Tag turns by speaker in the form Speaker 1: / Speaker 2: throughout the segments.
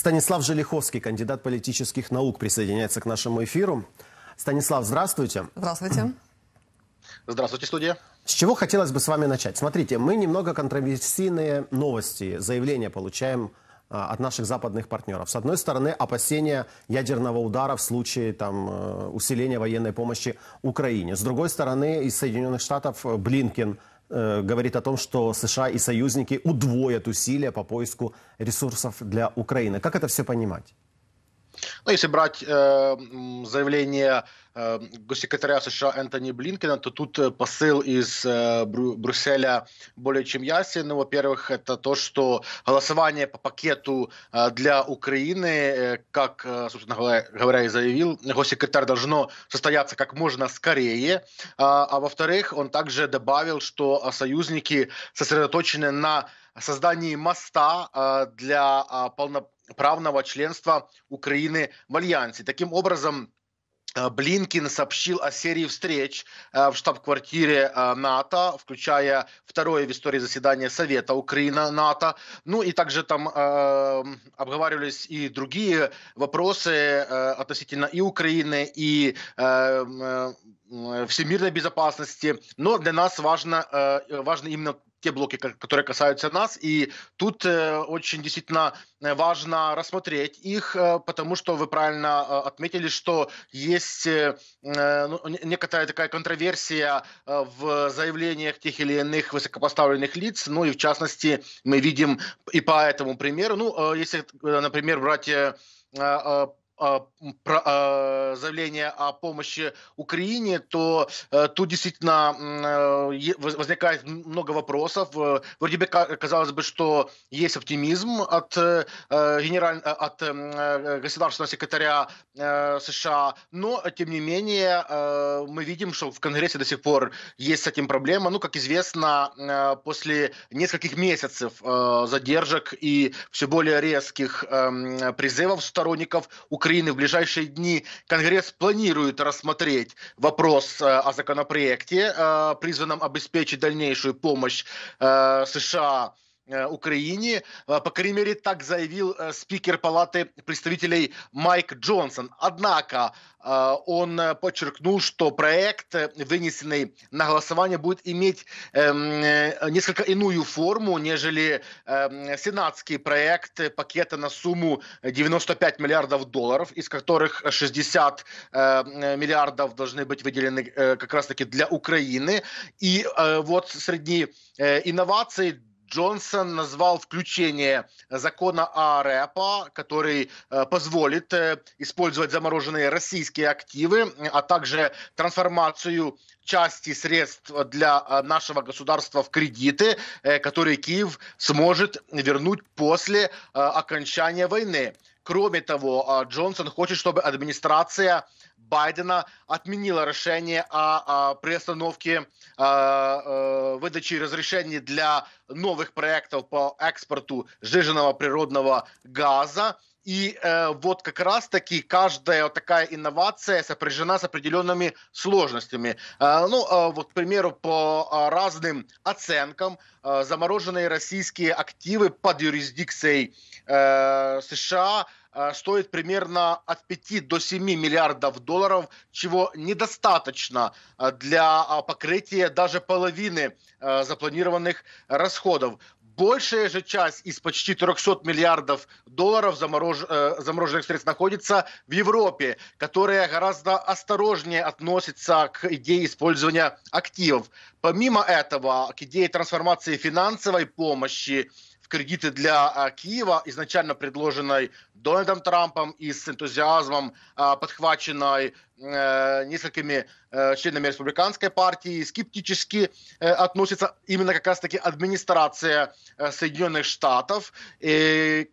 Speaker 1: Станислав Желиховский, кандидат политических наук, присоединяется к нашему эфиру. Станислав, здравствуйте.
Speaker 2: Здравствуйте. Здравствуйте, студия.
Speaker 1: С чего хотелось бы с вами начать? Смотрите, мы немного контроверсийные новости, заявления получаем а, от наших западных партнеров. С одной стороны, опасения ядерного удара в случае там, э, усиления военной помощи Украине. С другой стороны, из Соединенных Штатов э, Блинкен Э, говорит о том, что США и союзники удвоят усилия по поиску ресурсов для Украины. Как это все понимать?
Speaker 2: Ну, если брать э, заявление э, госсекретаря США Энтони Блинкена, то тут э, посыл из э, Брюсселя более чем ясен. Ну, во-первых, это то, что голосование по пакету э, для Украины, э, как, э, собственно говоря, и заявил госсекретарь, должно состояться как можно скорее. А, а во-вторых, он также добавил, что э, союзники сосредоточены на создании моста э, для полно правного членства Украины в Альянсе. Таким образом, э, Блинкин сообщил о серии встреч э, в штаб-квартире э, НАТО, включая второе в истории заседание Совета Украина-НАТО. Ну и также там э, обговаривались и другие вопросы э, относительно и Украины, и э, всемирной безопасности. Но для нас важно, важно именно те блоки, которые касаются нас. И тут э, очень действительно э, важно рассмотреть их, э, потому что вы правильно отметили, что есть ну, некоторая такая контроверсия в заявлениях тех или иных высокопоставленных лиц. Ну и в частности мы видим и по этому примеру, ну если, например, брать а, а, заявление о помощи Украине, то э, тут действительно э, возникает много вопросов. Э, вроде бы казалось бы, что есть оптимизм от, генераль... от государственного секретаря США, но тем не менее мы видим, что в Конгрессе до сих пор есть с этим проблема. Ну, как известно, после нескольких месяцев задержек и все более резких эм, призывов сторонников Украины Украины в ближайшие дни Конгресс планирует рассмотреть вопрос э, о законопроекте, э, призванном обеспечить дальнейшую помощь э, США Э, Украине. Э, по крайней мере, так заявил э, спикер Палаты представителей Майк Джонсон. Однако он подчеркнул, что проект, вынесенный на голосование, будет иметь эм, несколько иную форму, нежели эм, сенатский проект пакета на сумму 95 миллиардов долларов, из которых 60 миллиардов должны быть выделены как раз-таки для Украины. И вот среди инноваций Джонсон назвал включение закона о РЭПа, который э, позволит э, использовать замороженные российские активы, а также трансформацию части средств для э, нашего государства в кредиты, которые Киев сможет вернуть после окончания войны. Кроме того, а, Джонсон хочет, чтобы администрация Байдена отменила решение о, о приостановке о, а, о, э, выдачи разрешений для новых проектов по экспорту сжиженного природного газа и э, вот как раз-таки каждая вот такая инновация сопряжена с определенными сложностями. Э, ну, э, вот, к примеру, по э, разным оценкам э, замороженные российские активы под юрисдикцией э, США э, стоит примерно от 5 до 7 миллиардов долларов, чего недостаточно э, для э, покрытия даже половины запланированных расходов. Большая же часть из почти 300 миллиардов долларов заморож... Э, замороженных средств находится в Европе, которая гораздо осторожнее относится к идее использования активов. Помимо этого, к идее трансформации финансовой помощи кредиты для а, Киева, изначально предложенной Дональдом Трампом и с энтузиазмом а, подхваченной э, несколькими э, членами республиканской партии, скептически э, относится именно как раз-таки администрация Соединенных Штатов,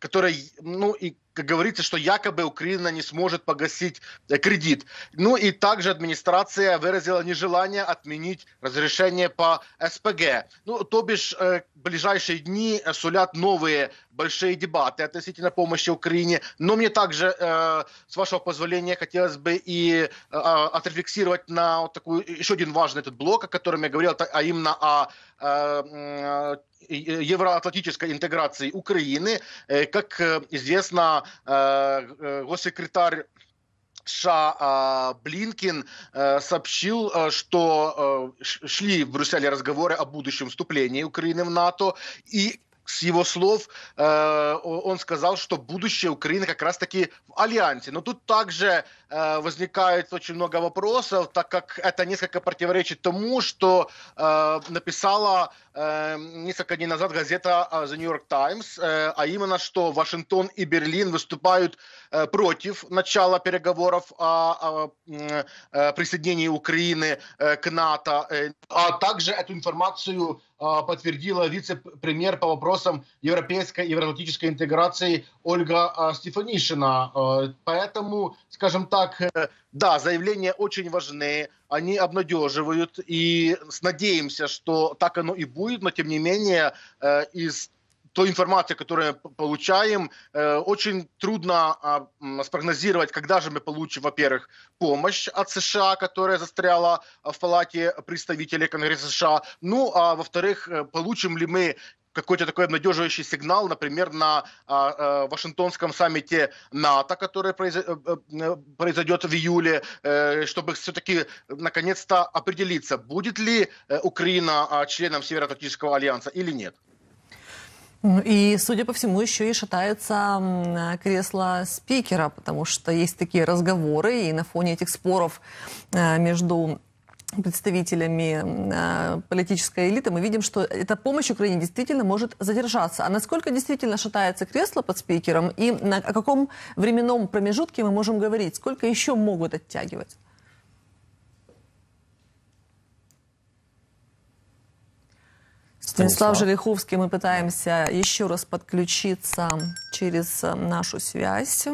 Speaker 2: которая, ну и как говорится, что якобы Украина не сможет погасить э, кредит. Ну и также администрация выразила нежелание отменить разрешение по СПГ. Ну, то бишь, э, в ближайшие дни э, сулят новые большие дебаты относительно помощи Украине. Но мне также, э, с вашего позволения, хотелось бы и э, а, отрефлексировать на вот такую, э, еще один важный этот блок, о котором я говорил, а именно о э, э, евроатлантической интеграции Украины. Как известно, госсекретарь США а, Блинкин сообщил, что шли в Брюсселе разговоры о будущем вступлении Украины в НАТО, и с его слов э, он сказал, что будущее Украины как раз-таки в альянсе. Но тут также э, возникает очень много вопросов, так как это несколько противоречит тому, что э, написала э, несколько дней назад газета э, The New York Times, э, а именно, что Вашингтон и Берлин выступают э, против начала переговоров о, о, о э, присоединении Украины э, к НАТО, э, а также эту информацию а, подтвердила вице-премьер по вопросам европейской и евроатлантической интеграции Ольга а, Стефанишина. А, поэтому, скажем так, э, да, заявления очень важны, они обнадеживают, и надеемся, что так оно и будет, но тем не менее э, из той информации, которую мы получаем, э, очень трудно а, спрогнозировать, когда же мы получим, во-первых, помощь от США, которая застряла а, в палате представителей Конгресса США, ну а во-вторых, э, получим ли мы какой-то такой обнадеживающий сигнал, например, на а, а, Вашингтонском саммите НАТО, который произ, произойдет в июле, э, чтобы все-таки наконец-то определиться, будет ли Украина а, членом Североатлантического альянса или нет. И, судя по всему, еще и шатается кресло спикера, потому что есть такие разговоры, и на фоне этих споров э, между представителями э, политической элиты, мы видим, что эта помощь Украине действительно может задержаться. А насколько действительно шатается кресло под спикером и на, каком временном промежутке мы можем говорить? Сколько еще могут оттягивать? Станислав Желиховский, мы пытаемся еще раз подключиться через э, нашу связь.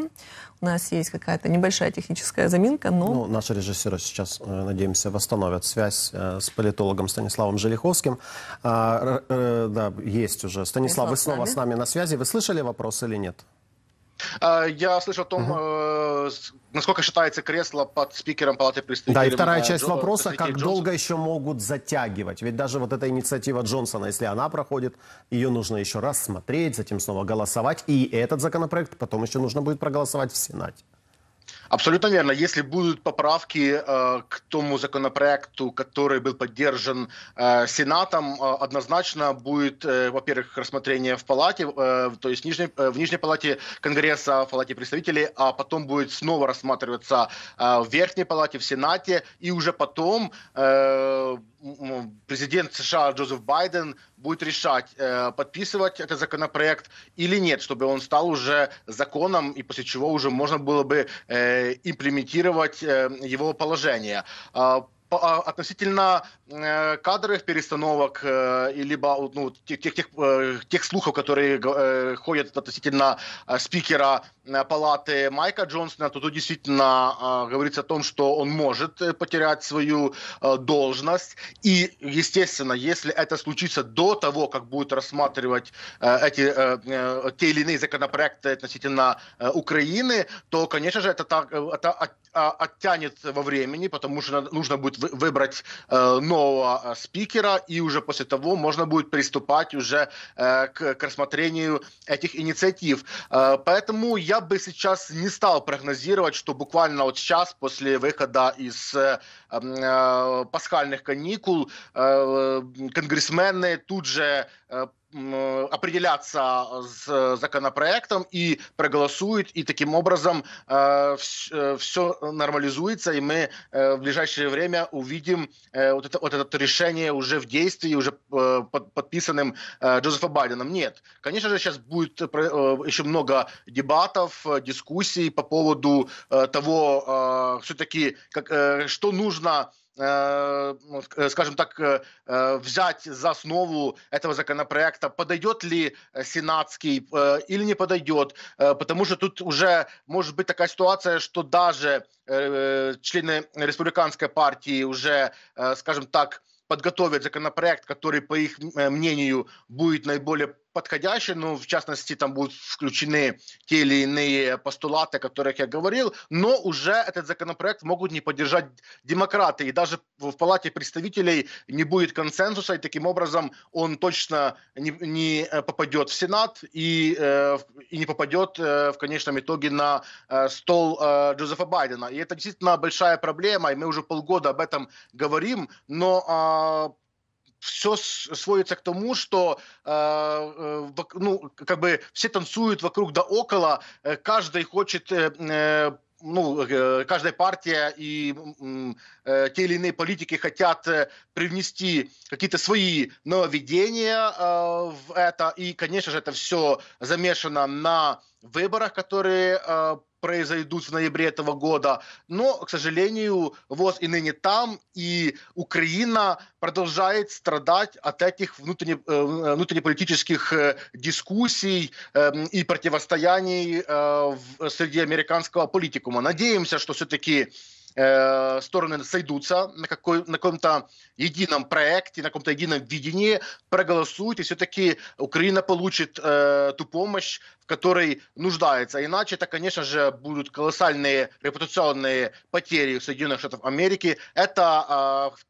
Speaker 1: У нас есть какая-то небольшая техническая заминка, но... Ну, наши режиссеры сейчас, э, надеемся, восстановят связь э, с политологом Станиславом Желиховским. А, да, есть уже. Станислав, Станислав вы снова с нами? с нами на связи. Вы слышали вопрос или нет?
Speaker 2: А, я слышал о том, угу. насколько считается кресло под спикером Палаты представителей. Да, и э, вторая часть Джо, вопроса,
Speaker 1: как Джонсона. долго еще могут затягивать? Ведь даже вот эта инициатива Джонсона, если она проходит, ее нужно еще раз смотреть, затем снова голосовать. И этот законопроект потом еще нужно будет проголосовать в Сенате.
Speaker 2: Абсолютно верно. Если будут поправки э, к тому законопроекту, который был поддержан э, Сенатом, э, однозначно будет, э, во-первых, рассмотрение в Палате, э, то есть в Нижней, э, в Нижней Палате Конгресса, в Палате представителей, а потом будет снова рассматриваться э, в Верхней Палате, в Сенате, и уже потом э, президент США Джозеф Байден будет решать, э, подписывать этот законопроект или нет, чтобы он стал уже законом, и после чего уже можно было бы э, Э, имплементировать э, его положение. А, а, относительно э, кадровых перестановок э, либо ну, тех, тех, тех, э, слухов, которые э, ходят относительно спикера палаты Майка Джонсона, то тут действительно а, говорится о том, что он может потерять свою должность. И, естественно, если это случится до того, как будет рассматривать эти, те или иные законопроекты относительно Украины, то, конечно же, это, так, это а, оттянет во времени, потому что нужно будет выбрать э, нового э, спикера, и уже после того можно будет приступать уже э, к, рассмотрению этих инициатив. поэтому я бы сейчас не стал прогнозировать, что буквально вот сейчас, после выхода из пасхальных каникул, конгрессмены тут же определяться с законопроектом и проголосуют, и таким образом э, все э, нормализуется, и мы э, в ближайшее время увидим вот, это, вот это решение уже в действии, уже подписанным э, Джозефа Байденом. Нет. Конечно же, сейчас будет еще много дебатов, дискуссий по поводу того, все-таки, как, что нужно Э, ну, э, скажем так, э, взять за основу этого законопроекта, подойдет ли сенатский или не подойдет, потому что тут уже может быть такая ситуация, что даже члены республиканской партии уже, скажем так, подготовят законопроект, который, по их мнению, будет наиболее подходящие, ну, в частности, там будут включены те или иные постулаты, о которых я говорил, но уже этот законопроект могут не поддержать демократы, и даже в Палате представителей не будет консенсуса, и таким образом он точно не, не э, попадет в Сенат и, э, и не попадет э, в конечном итоге на э, стол э, Джозефа Байдена. И это действительно большая проблема, и мы уже полгода об этом говорим, но э, все сводится к тому, что э, э ну, как бы все танцуют вокруг да около, э, каждый хочет э, э ну, каждая партия и э, те или иные политики хотят привнести какие-то свои нововведения э, в это. И, конечно же, это все замешано на выборах, которые э, произойдут в ноябре этого года. Но, к сожалению, ВОЗ и ныне там, и Украина продолжает страдать от этих внутренне, э, внутреннеполитических э, дискуссий эм, и противостояний э, среди американского политикума. Надеемся, что все-таки стороны сойдутся на, какой, на каком-то едином проекте, на каком-то едином видении, проголосуют, и все-таки Украина получит э, ту помощь, который нуждается. Иначе это, конечно же, будут колоссальные репутационные потери в Соединенных Штатов Америки. Это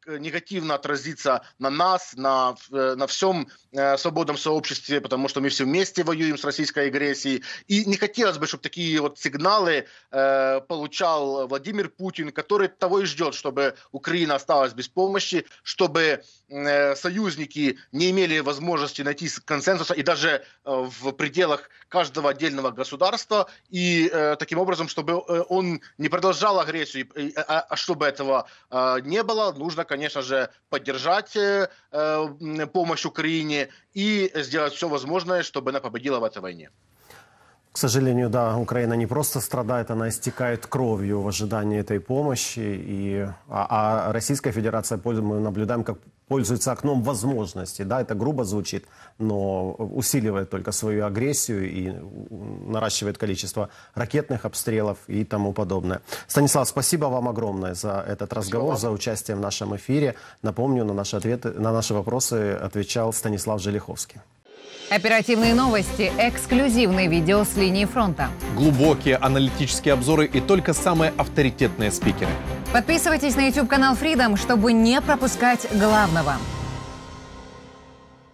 Speaker 2: э, негативно отразится на нас, на, э, на всем э, свободном сообществе, потому что мы все вместе воюем с российской агрессией. И не хотелось бы, чтобы такие вот сигналы э, получал Владимир Путин, который того и ждет, чтобы Украина осталась без помощи, чтобы э, союзники не имели возможности найти консенсуса и даже э, в пределах каждого каждого отдельного государства, и э, таким образом, чтобы э, он не продолжал агрессию, и, э, а, а чтобы этого э, не было, нужно, конечно же, поддержать э, э помощь Украине и сделать все возможное, чтобы она победила в этой войне.
Speaker 1: К сожалению, да, Украина не просто страдает, она истекает кровью в ожидании этой помощи. И, а, а Российская Федерация, мы наблюдаем, как пользуется окном возможностей. Да, это грубо звучит, но усиливает только свою агрессию и наращивает количество ракетных обстрелов и тому подобное. Станислав, спасибо вам огромное за этот разговор, спасибо. за участие в нашем эфире. Напомню, на наши, ответы, на наши вопросы отвечал Станислав Желиховский. Оперативные новости, эксклюзивные видео с линии фронта. Глубокие
Speaker 2: аналитические обзоры и только самые авторитетные спикеры.
Speaker 1: Подписывайтесь на YouTube-канал Freedom, чтобы не пропускать главного.